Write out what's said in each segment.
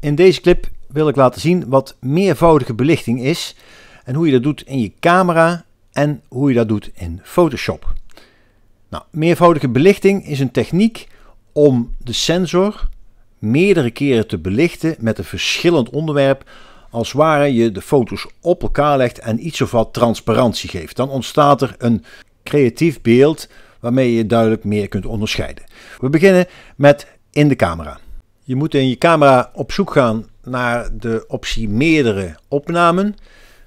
In deze clip wil ik laten zien wat meervoudige belichting is en hoe je dat doet in je camera en hoe je dat doet in Photoshop. Nou, meervoudige belichting is een techniek om de sensor meerdere keren te belichten met een verschillend onderwerp, als ware je de foto's op elkaar legt en iets of wat transparantie geeft. Dan ontstaat er een creatief beeld waarmee je duidelijk meer kunt onderscheiden. We beginnen met in de camera. Je moet in je camera op zoek gaan naar de optie meerdere opnamen.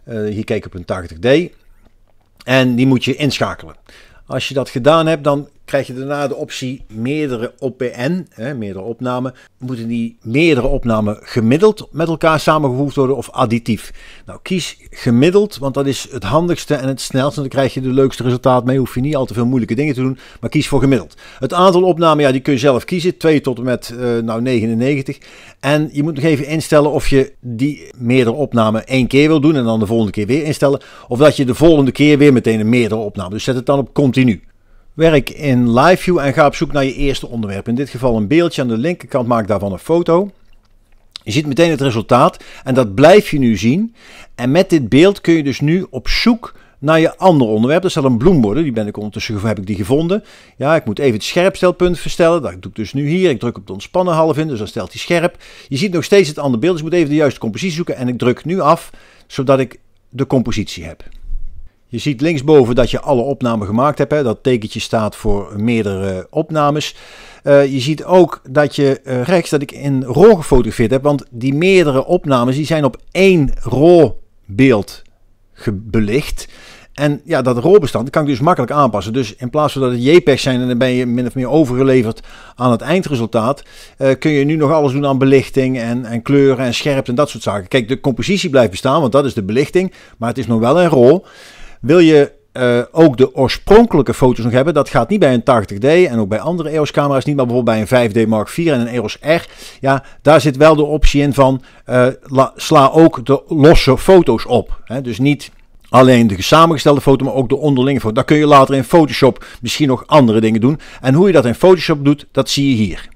Eh, hier kijk ik op een 80D. En die moet je inschakelen. Als je dat gedaan hebt, dan krijg je daarna de optie meerdere OPN, hè, meerdere opnamen. Moeten die meerdere opnamen gemiddeld met elkaar samengevoegd worden of additief? Nou, kies gemiddeld, want dat is het handigste en het snelste. Dan krijg je de leukste resultaat mee. Hoef je niet al te veel moeilijke dingen te doen, maar kies voor gemiddeld. Het aantal opnamen, ja, die kun je zelf kiezen. 2 tot en met eh, nou, 99. En je moet nog even instellen of je die meerdere opnamen één keer wil doen en dan de volgende keer weer instellen. Of dat je de volgende keer weer meteen een meerdere opname. Dus zet het dan op continu. Werk in Live View en ga op zoek naar je eerste onderwerp. In dit geval een beeldje aan de linkerkant, maak daarvan een foto. Je ziet meteen het resultaat en dat blijf je nu zien. En met dit beeld kun je dus nu op zoek naar je ander onderwerp. Dat zal een bloemborden, die ben ik ondertussen heb ik die gevonden. Ja, ik moet even het scherpstelpunt verstellen. Dat doe ik dus nu hier. Ik druk op de ontspannen half in, dus dan stelt hij scherp. Je ziet nog steeds het andere beeld, dus ik moet even de juiste compositie zoeken. En ik druk nu af, zodat ik de compositie heb. Je ziet linksboven dat je alle opnamen gemaakt hebt. Hè. Dat tekentje staat voor meerdere opnames. Eh, je ziet ook dat je eh, rechts dat ik in rol gefotografeerd heb. Want die meerdere opnames die zijn op één RAW beeld belicht. En ja, dat rolbestand kan ik dus makkelijk aanpassen. Dus in plaats van dat het jpeg zijn en dan ben je min of meer overgeleverd aan het eindresultaat, eh, kun je nu nog alles doen aan belichting en, en kleuren en scherpte en dat soort zaken. Kijk, de compositie blijft bestaan, want dat is de belichting, maar het is nog wel een rol. Wil je eh, ook de oorspronkelijke foto's nog hebben. Dat gaat niet bij een 80D en ook bij andere EOS camera's niet, maar bijvoorbeeld bij een 5D Mark IV en een EOS R. Ja, daar zit wel de optie in van eh, sla ook de losse foto's op. Hè? Dus niet alleen de samengestelde foto, maar ook de onderlinge foto. Daar kun je later in Photoshop misschien nog andere dingen doen. En hoe je dat in Photoshop doet, dat zie je hier.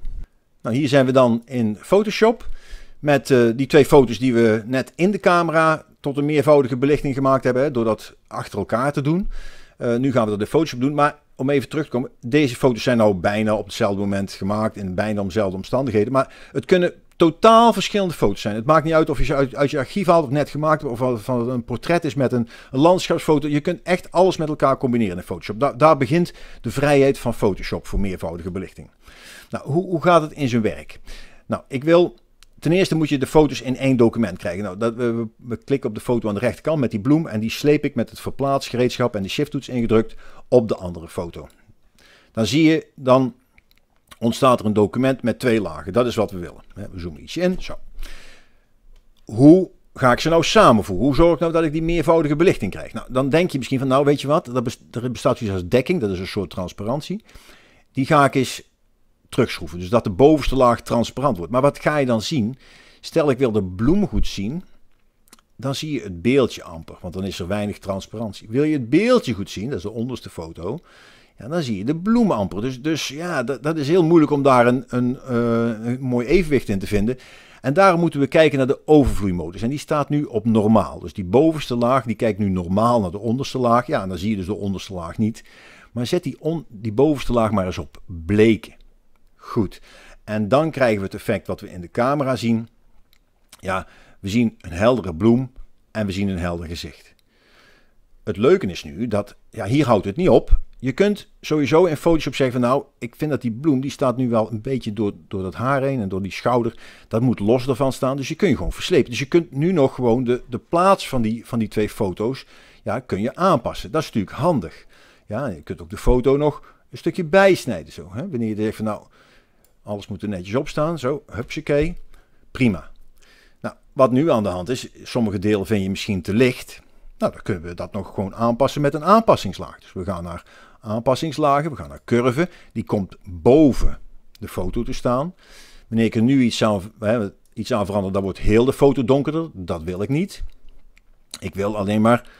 Nou, hier zijn we dan in Photoshop met eh, die twee foto's die we net in de camera tot een meervoudige belichting gemaakt hebben. door dat achter elkaar te doen. Eh, nu gaan we dat in Photoshop doen. Maar om even terug te komen. Deze foto's zijn nou bijna op hetzelfde moment gemaakt. In bijna dezelfde omstandigheden. Maar het kunnen totaal verschillende foto's zijn. Het maakt niet uit of je ze uit, uit je archief haalt of net gemaakt hebt. Of van het een portret is met een, landschapsfoto. Je kunt echt alles met elkaar combineren in Photoshop. Da daar begint de vrijheid van Photoshop voor meervoudige belichting. Nou, hoe, hoe gaat het in zijn werk? Nou, ik wil ten eerste moet je de foto's in één document krijgen. Nou, dat, we, klikken op de foto aan de rechterkant met die bloem en die sleep ik met het verplaatsgereedschap en de shifttoets ingedrukt op de andere foto. Dan zie je, dan ontstaat er een document met twee lagen. Dat is wat we willen. We zoomen ietsje in. Zo. Hoe ga ik ze nou samenvoegen? Hoe zorg ik nou dat ik die meervoudige belichting krijg? Nou, dan denk je misschien van, nou weet je wat, er bestaat iets als dekking, dat is een soort transparantie. Die ga ik eens terugschroeven. Dus dat de bovenste laag transparant wordt. Maar wat ga je dan zien? Stel ik wil de goed zien, dan zie je het beeldje amper, want dan is er weinig transparantie. Wil je het beeldje goed zien, dat is de onderste foto, ja, dan zie je de bloem amper. Dus, dus ja, dat, dat is heel moeilijk om daar een, eh, een, mooi evenwicht in te vinden. En daarom moeten we kijken naar de overvloeimodus. En die staat nu op normaal. Dus die bovenste laag, die kijkt nu normaal naar de onderste laag. Ja, en dan zie je dus de onderste laag niet. Maar zet die, on, die bovenste laag maar eens op bleken goed. En dan krijgen we het effect wat we in de camera zien. Ja, we zien een heldere bloem en we zien een helder gezicht. Het leuke is nu dat, ja, hier houdt het niet op. Je kunt sowieso in Photoshop zeggen van nou, ik vind dat die bloem, die staat nu wel een beetje door, door dat haar heen en door die schouder. Dat moet los ervan staan, dus je kunt je gewoon verslepen. Dus je kunt nu nog gewoon de, de plaats van die, van die twee foto's, ja, kun je aanpassen. Dat is natuurlijk handig. Ja, je kunt ook de foto nog een stukje bijsnijden zo. Hè? Wanneer je zegt van nou, alles moet er netjes op staan. Zo, hupsakee. Prima. Nou, wat nu aan de hand is, sommige delen vind je misschien te licht. Nou, dan kunnen we dat nog gewoon aanpassen met een aanpassingslaag. Dus we gaan naar aanpassingslagen, we gaan naar curve. Die komt boven de foto te staan. Wanneer ik er nu iets aan, iets aan verander, dan wordt heel de foto donkerder. Dat wil ik niet. Ik wil alleen maar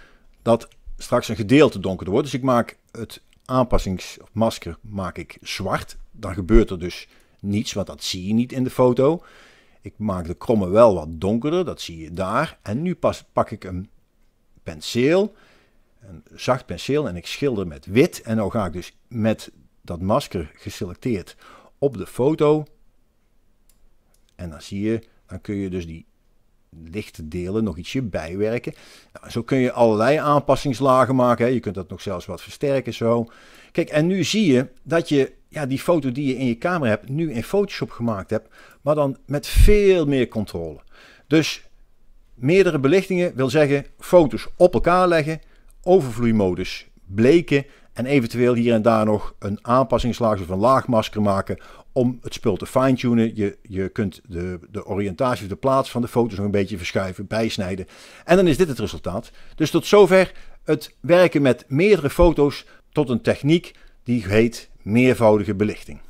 dat straks een gedeelte donkerder wordt. Dus ik maak het aanpassingsmasker maak ik zwart. Dan gebeurt er dus niets, want dat zie je niet in de foto. Ik maak de kromme wel wat donkerder, dat zie je daar. En nu pak ik een penseel, een zacht penseel, en ik schilder met wit. En dan nou ga ik dus met dat masker geselecteerd op de foto. En dan zie je, dan kun je dus die lichte delen nog ietsje bijwerken. Nou, zo kun je allerlei aanpassingslagen maken. Hè. Je kunt dat nog zelfs wat versterken zo. Kijk, en nu zie je dat je ja, die foto die je in je camera hebt, nu in Photoshop gemaakt hebt, maar dan met veel meer controle. Dus meerdere belichtingen wil zeggen foto's op elkaar leggen, overvloeimodus bleken en eventueel hier en daar nog een aanpassingslaag of een laagmasker maken om het spul te fine-tunen. Je, je kunt de, de oriëntatie of de plaats van de foto's nog een beetje verschuiven, bijsnijden. En dan is dit het resultaat. Dus tot zover het werken met meerdere foto's tot een techniek die heet meervoudige belichting.